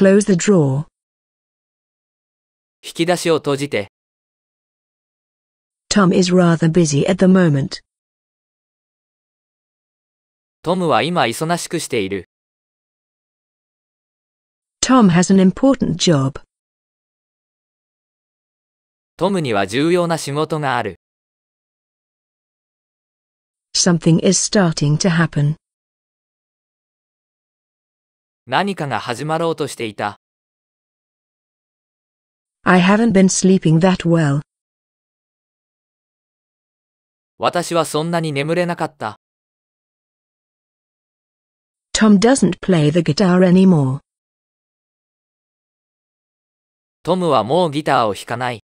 Close the drawer. 引き出しを閉じて。Tom is rather busy at the moment. トムは今忙しくしている。Tom has an important job. トムには重要な仕事がある。Something is starting to happen. 何かが始まろうとしていた。I haven't been sleeping that well. 私はそんなに眠れなかった。Tom doesn't play the guitar anymore. トムはもうギターを弾かない。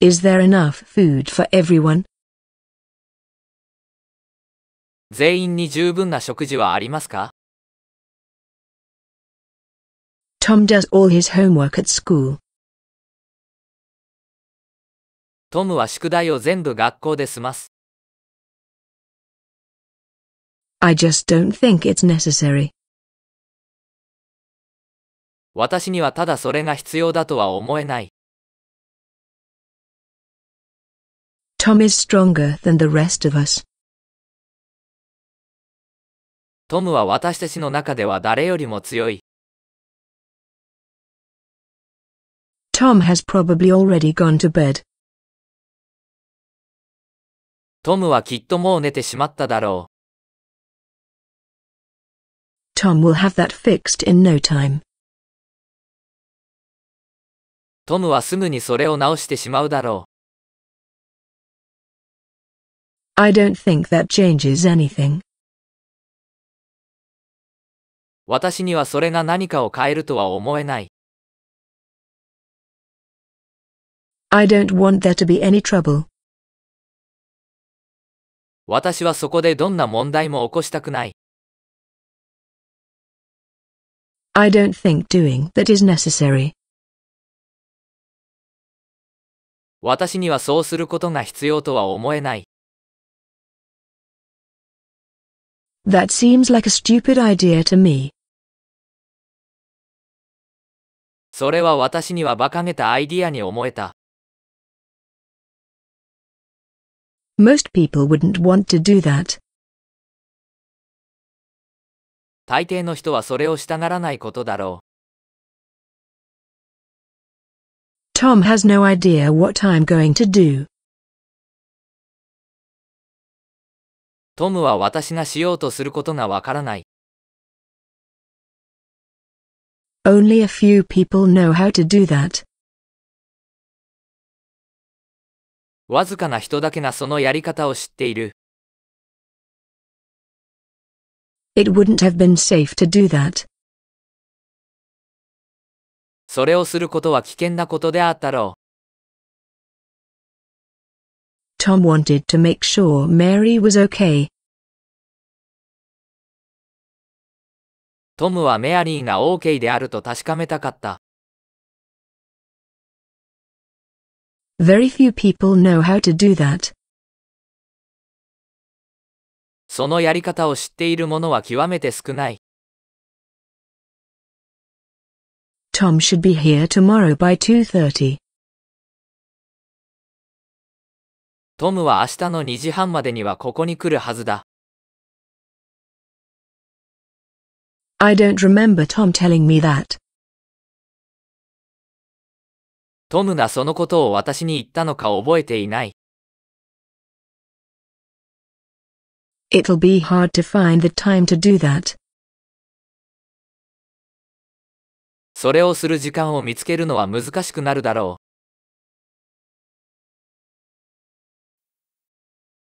Is there enough food for everyone? 全員に十分な食事はありますか Tom does all his homework at school. トムは宿題を全部学校で済ます。I just don't think it's necessary. 私にはただそれが必要だとは思えない。Tom is stronger than the rest of us. トムは私たちの中では誰よりも強い。Tom has probably already gone to bed. トムはきっともう寝てしまっただろう。Tom will have that fixed in no time. トムはすぐにそれを直してしまうだろう。I don't think that changes anything. 私にはそれが何かを変えるとは思えない。I don't want there to be any trouble. 私はそこでどんな問題も起こしたくない。I don't think doing that is necessary. 私にはそうすることが必要とは思えない。That seems like a stupid idea to me. それは私には馬鹿げたアイディアに思えた。Most people wouldn't want to do that. 大抵の人はそれをしたがらないことだろう。Tom has no idea what I'm going to do. トムは私がしようとすることがわからない。Only a few people know how to do that. わずかな人だけがそのやり方を知っている。It wouldn't have been safe to do that. それをすることは危険なことであったろう。Tom wanted to make sure Mary was okay. トムはメアリーが OK であると確かめたかった。Very few people know how to do that. そのやり方を知っている者は極めて少ない。Tom should be here tomorrow by 2.30. トムは明日の2時半までにはここに来るはずだ。I don't remember Tom telling me that. トムがそのことを私に言ったのか覚えていない。It'll be hard to find the time to do that. それをする時間を見つけるのは難しくなるだろう。